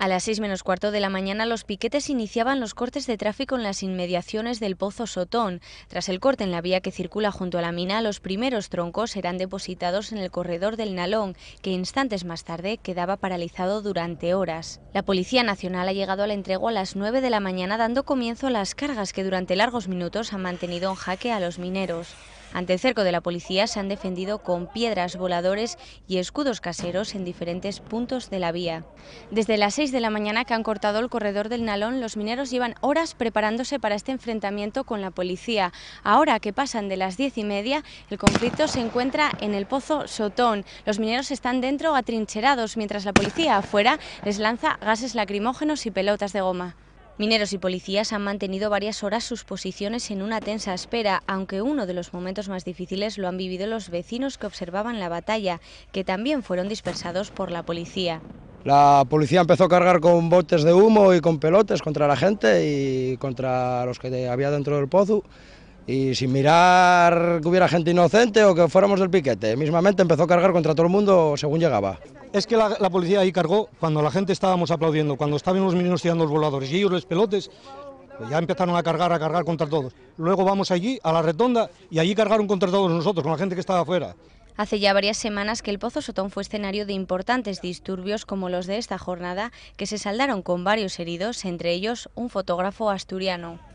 A las 6 menos cuarto de la mañana los piquetes iniciaban los cortes de tráfico en las inmediaciones del Pozo Sotón. Tras el corte en la vía que circula junto a la mina, los primeros troncos serán depositados en el corredor del Nalón, que instantes más tarde quedaba paralizado durante horas. La Policía Nacional ha llegado al entrego a las 9 de la mañana dando comienzo a las cargas que durante largos minutos han mantenido en jaque a los mineros. Ante el cerco de la policía se han defendido con piedras, voladores y escudos caseros en diferentes puntos de la vía. Desde las 6 de la mañana que han cortado el corredor del Nalón, los mineros llevan horas preparándose para este enfrentamiento con la policía. Ahora que pasan de las 10 y media, el conflicto se encuentra en el Pozo Sotón. Los mineros están dentro atrincherados, mientras la policía afuera les lanza gases lacrimógenos y pelotas de goma. Mineros y policías han mantenido varias horas sus posiciones en una tensa espera, aunque uno de los momentos más difíciles lo han vivido los vecinos que observaban la batalla, que también fueron dispersados por la policía. La policía empezó a cargar con botes de humo y con pelotes contra la gente y contra los que había dentro del pozo. Y sin mirar que hubiera gente inocente o que fuéramos del piquete, mismamente empezó a cargar contra todo el mundo según llegaba. Es que la, policía ahí cargó cuando la gente estábamos aplaudiendo, cuando estaban los niños tirando los voladores y ellos los pelotes, pues ya empezaron a cargar, a cargar contra todos. Luego vamos allí, a la redonda y allí cargaron contra todos nosotros, con la gente que estaba afuera. Hace ya varias semanas que el Pozo Sotón fue escenario de importantes disturbios como los de esta jornada, que se saldaron con varios heridos, entre ellos un fotógrafo asturiano.